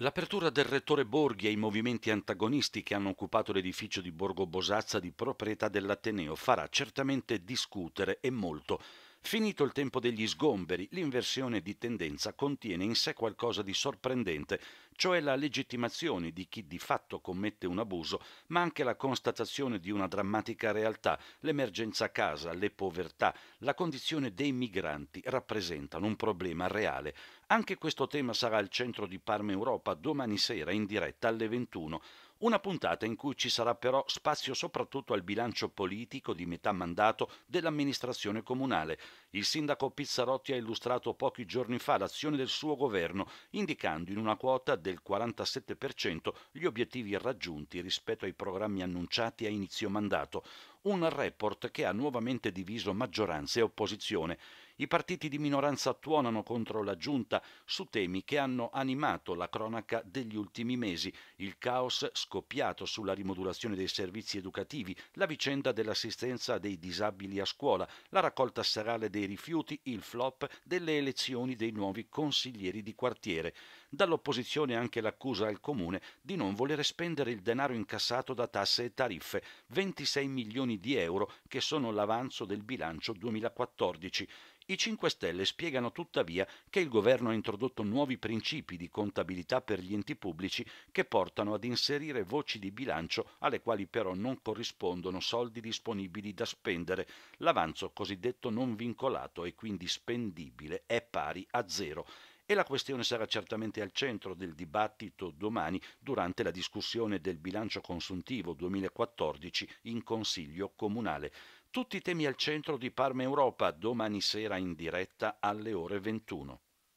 L'apertura del rettore Borghi ai movimenti antagonisti che hanno occupato l'edificio di Borgo Bosazza di proprietà dell'Ateneo farà certamente discutere e molto Finito il tempo degli sgomberi, l'inversione di tendenza contiene in sé qualcosa di sorprendente, cioè la legittimazione di chi di fatto commette un abuso, ma anche la constatazione di una drammatica realtà. L'emergenza a casa, le povertà, la condizione dei migranti rappresentano un problema reale. Anche questo tema sarà al centro di Parma Europa domani sera in diretta alle 21. Una puntata in cui ci sarà però spazio soprattutto al bilancio politico di metà mandato dell'amministrazione comunale. Il sindaco Pizzarotti ha illustrato pochi giorni fa l'azione del suo governo, indicando in una quota del 47% gli obiettivi raggiunti rispetto ai programmi annunciati a inizio mandato un report che ha nuovamente diviso maggioranza e opposizione. I partiti di minoranza tuonano contro la giunta su temi che hanno animato la cronaca degli ultimi mesi, il caos scoppiato sulla rimodulazione dei servizi educativi, la vicenda dell'assistenza dei disabili a scuola, la raccolta serale dei rifiuti, il flop delle elezioni dei nuovi consiglieri di quartiere. Dall'opposizione anche l'accusa al comune di non volere spendere il denaro incassato da tasse e tariffe, 26 milioni di euro che sono l'avanzo del bilancio 2014. I 5 Stelle spiegano tuttavia che il governo ha introdotto nuovi principi di contabilità per gli enti pubblici che portano ad inserire voci di bilancio alle quali però non corrispondono soldi disponibili da spendere. L'avanzo cosiddetto non vincolato e quindi spendibile è pari a zero e la questione sarà certamente al centro del dibattito domani durante la discussione del bilancio consuntivo 2014 in Consiglio Comunale. Tutti i temi al centro di Parma Europa domani sera in diretta alle ore 21.